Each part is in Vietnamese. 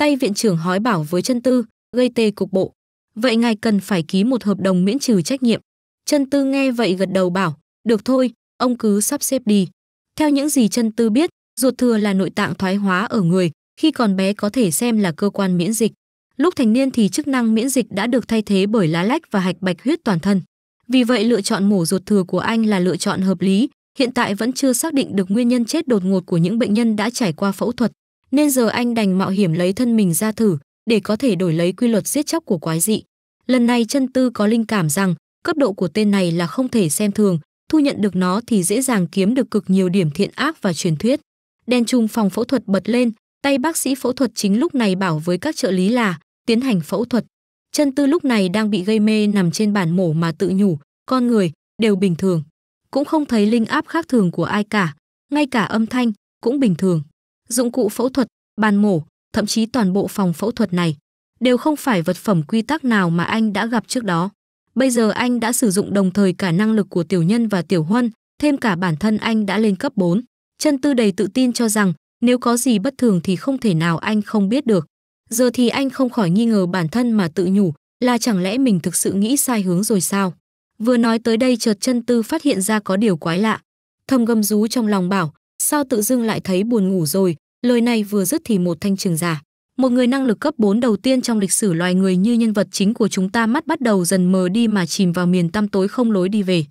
Tay viện trưởng hói bảo với chân tư, gây tê cục bộ. Vậy ngài cần phải ký một hợp đồng miễn trừ trách nhiệm. Chân tư nghe vậy gật đầu bảo, được thôi, ông cứ sắp xếp đi. Theo những gì chân tư biết, ruột thừa là nội tạng thoái hóa ở người, khi còn bé có thể xem là cơ quan miễn dịch. Lúc thành niên thì chức năng miễn dịch đã được thay thế bởi lá lách và hạch bạch huyết toàn thân. Vì vậy lựa chọn mổ ruột thừa của anh là lựa chọn hợp lý, hiện tại vẫn chưa xác định được nguyên nhân chết đột ngột của những bệnh nhân đã trải qua phẫu thuật nên giờ anh đành mạo hiểm lấy thân mình ra thử để có thể đổi lấy quy luật giết chóc của quái dị. Lần này chân tư có linh cảm rằng cấp độ của tên này là không thể xem thường, thu nhận được nó thì dễ dàng kiếm được cực nhiều điểm thiện ác và truyền thuyết. Đèn chung phòng phẫu thuật bật lên, tay bác sĩ phẫu thuật chính lúc này bảo với các trợ lý là tiến hành phẫu thuật. Chân tư lúc này đang bị gây mê nằm trên bàn mổ mà tự nhủ, con người, đều bình thường. Cũng không thấy linh áp khác thường của ai cả, ngay cả âm thanh, cũng bình thường dụng cụ phẫu thuật, bàn mổ, thậm chí toàn bộ phòng phẫu thuật này đều không phải vật phẩm quy tắc nào mà anh đã gặp trước đó. Bây giờ anh đã sử dụng đồng thời cả năng lực của Tiểu Nhân và Tiểu Huân, thêm cả bản thân anh đã lên cấp 4. Chân Tư đầy tự tin cho rằng nếu có gì bất thường thì không thể nào anh không biết được. Giờ thì anh không khỏi nghi ngờ bản thân mà tự nhủ, là chẳng lẽ mình thực sự nghĩ sai hướng rồi sao? Vừa nói tới đây chợt Chân Tư phát hiện ra có điều quái lạ. Thầm gầm rú trong lòng bảo, sao tự dưng lại thấy buồn ngủ rồi, Lời này vừa dứt thì một thanh trường giả, một người năng lực cấp 4 đầu tiên trong lịch sử loài người như nhân vật chính của chúng ta mắt bắt đầu dần mờ đi mà chìm vào miền tăm tối không lối đi về.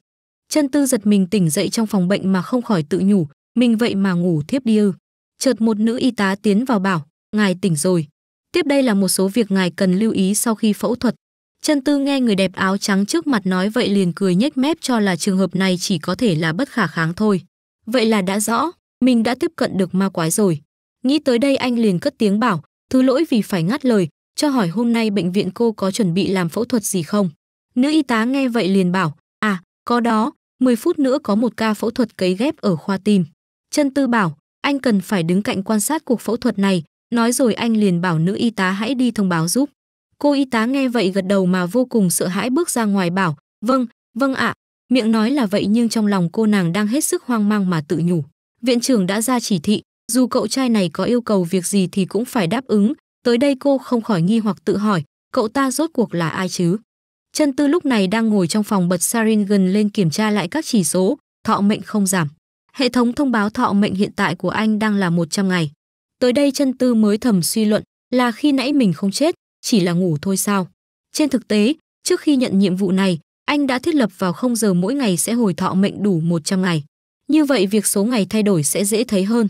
Chân tư giật mình tỉnh dậy trong phòng bệnh mà không khỏi tự nhủ, mình vậy mà ngủ thiếp đi ư. Chợt một nữ y tá tiến vào bảo, ngài tỉnh rồi. Tiếp đây là một số việc ngài cần lưu ý sau khi phẫu thuật. Chân tư nghe người đẹp áo trắng trước mặt nói vậy liền cười nhếch mép cho là trường hợp này chỉ có thể là bất khả kháng thôi. Vậy là đã rõ, mình đã tiếp cận được ma quái rồi. Nghĩ tới đây anh liền cất tiếng bảo, thứ lỗi vì phải ngắt lời, cho hỏi hôm nay bệnh viện cô có chuẩn bị làm phẫu thuật gì không. Nữ y tá nghe vậy liền bảo, à, có đó, 10 phút nữa có một ca phẫu thuật cấy ghép ở khoa tim. Chân tư bảo, anh cần phải đứng cạnh quan sát cuộc phẫu thuật này, nói rồi anh liền bảo nữ y tá hãy đi thông báo giúp. Cô y tá nghe vậy gật đầu mà vô cùng sợ hãi bước ra ngoài bảo, vâng, vâng ạ, miệng nói là vậy nhưng trong lòng cô nàng đang hết sức hoang mang mà tự nhủ. Viện trưởng đã ra chỉ thị, dù cậu trai này có yêu cầu việc gì thì cũng phải đáp ứng, tới đây cô không khỏi nghi hoặc tự hỏi, cậu ta rốt cuộc là ai chứ? Chân tư lúc này đang ngồi trong phòng bật Sarin gần lên kiểm tra lại các chỉ số, thọ mệnh không giảm. Hệ thống thông báo thọ mệnh hiện tại của anh đang là 100 ngày. Tới đây chân tư mới thầm suy luận là khi nãy mình không chết, chỉ là ngủ thôi sao. Trên thực tế, trước khi nhận nhiệm vụ này, anh đã thiết lập vào không giờ mỗi ngày sẽ hồi thọ mệnh đủ 100 ngày. Như vậy việc số ngày thay đổi sẽ dễ thấy hơn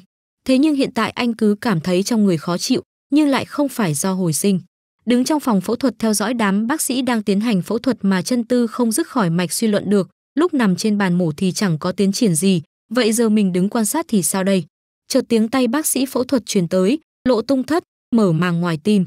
thế nhưng hiện tại anh cứ cảm thấy trong người khó chịu nhưng lại không phải do hồi sinh đứng trong phòng phẫu thuật theo dõi đám bác sĩ đang tiến hành phẫu thuật mà chân tư không dứt khỏi mạch suy luận được lúc nằm trên bàn mổ thì chẳng có tiến triển gì vậy giờ mình đứng quan sát thì sao đây chợt tiếng tay bác sĩ phẫu thuật truyền tới lộ tung thất mở màng ngoài tim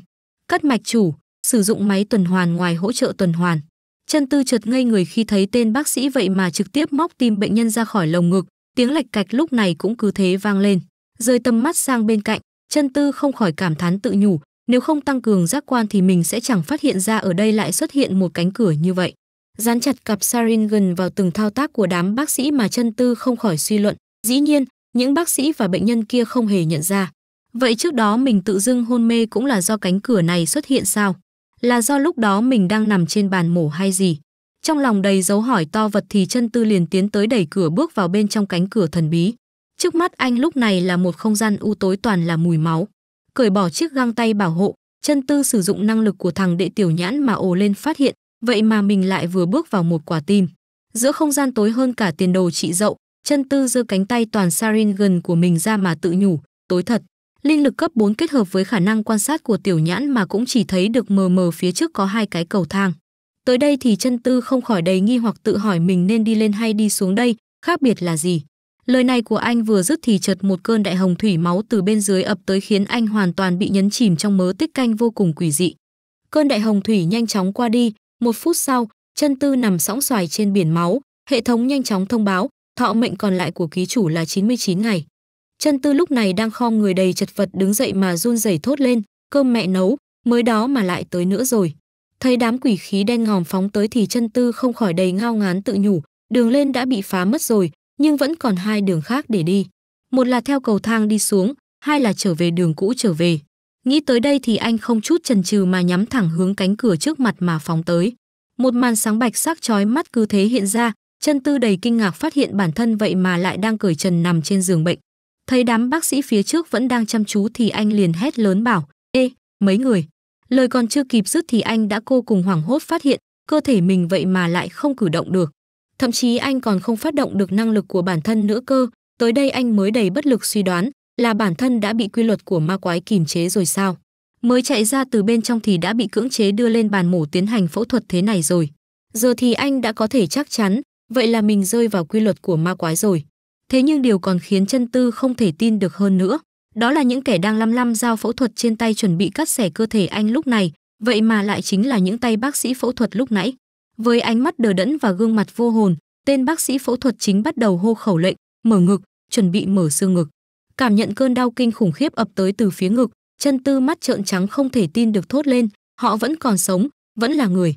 cắt mạch chủ sử dụng máy tuần hoàn ngoài hỗ trợ tuần hoàn chân tư chợt ngây người khi thấy tên bác sĩ vậy mà trực tiếp móc tim bệnh nhân ra khỏi lồng ngực tiếng lạch cạch lúc này cũng cứ thế vang lên rơi tầm mắt sang bên cạnh chân tư không khỏi cảm thán tự nhủ nếu không tăng cường giác quan thì mình sẽ chẳng phát hiện ra ở đây lại xuất hiện một cánh cửa như vậy dán chặt cặp sarin gần vào từng thao tác của đám bác sĩ mà chân tư không khỏi suy luận dĩ nhiên những bác sĩ và bệnh nhân kia không hề nhận ra vậy trước đó mình tự dưng hôn mê cũng là do cánh cửa này xuất hiện sao là do lúc đó mình đang nằm trên bàn mổ hay gì trong lòng đầy dấu hỏi to vật thì chân tư liền tiến tới đẩy cửa bước vào bên trong cánh cửa thần bí Trước mắt anh lúc này là một không gian u tối toàn là mùi máu. Cởi bỏ chiếc găng tay bảo hộ, chân tư sử dụng năng lực của thằng đệ tiểu nhãn mà ồ lên phát hiện, vậy mà mình lại vừa bước vào một quả tim. Giữa không gian tối hơn cả tiền đồ chị dậu, chân tư giơ cánh tay toàn sarin gần của mình ra mà tự nhủ, tối thật. Linh lực cấp 4 kết hợp với khả năng quan sát của tiểu nhãn mà cũng chỉ thấy được mờ mờ phía trước có hai cái cầu thang. Tới đây thì chân tư không khỏi đầy nghi hoặc tự hỏi mình nên đi lên hay đi xuống đây, khác biệt là gì. Lời này của anh vừa dứt thì chợt một cơn đại hồng thủy máu từ bên dưới ập tới khiến anh hoàn toàn bị nhấn chìm trong mớ tích canh vô cùng quỷ dị. Cơn đại hồng thủy nhanh chóng qua đi, một phút sau, chân tư nằm sóng xoài trên biển máu, hệ thống nhanh chóng thông báo, thọ mệnh còn lại của ký chủ là 99 ngày. Chân tư lúc này đang khom người đầy chật vật đứng dậy mà run rẩy thốt lên, cơm mẹ nấu, mới đó mà lại tới nữa rồi. Thấy đám quỷ khí đen ngòm phóng tới thì chân tư không khỏi đầy ngao ngán tự nhủ, đường lên đã bị phá mất rồi, nhưng vẫn còn hai đường khác để đi. Một là theo cầu thang đi xuống, hai là trở về đường cũ trở về. Nghĩ tới đây thì anh không chút chần chừ mà nhắm thẳng hướng cánh cửa trước mặt mà phóng tới. Một màn sáng bạch sắc chói mắt cứ thế hiện ra, chân tư đầy kinh ngạc phát hiện bản thân vậy mà lại đang cởi trần nằm trên giường bệnh. Thấy đám bác sĩ phía trước vẫn đang chăm chú thì anh liền hét lớn bảo, Ê, mấy người. Lời còn chưa kịp dứt thì anh đã cô cùng hoảng hốt phát hiện, cơ thể mình vậy mà lại không cử động được thậm chí anh còn không phát động được năng lực của bản thân nữa cơ, tới đây anh mới đầy bất lực suy đoán là bản thân đã bị quy luật của ma quái kìm chế rồi sao. Mới chạy ra từ bên trong thì đã bị cưỡng chế đưa lên bàn mổ tiến hành phẫu thuật thế này rồi. Giờ thì anh đã có thể chắc chắn, vậy là mình rơi vào quy luật của ma quái rồi. Thế nhưng điều còn khiến chân tư không thể tin được hơn nữa, đó là những kẻ đang lăm lăm dao phẫu thuật trên tay chuẩn bị cắt xẻ cơ thể anh lúc này, vậy mà lại chính là những tay bác sĩ phẫu thuật lúc nãy. Với ánh mắt đờ đẫn và gương mặt vô hồn, tên bác sĩ phẫu thuật chính bắt đầu hô khẩu lệnh, mở ngực, chuẩn bị mở xương ngực. Cảm nhận cơn đau kinh khủng khiếp ập tới từ phía ngực, chân tư mắt trợn trắng không thể tin được thốt lên, họ vẫn còn sống, vẫn là người,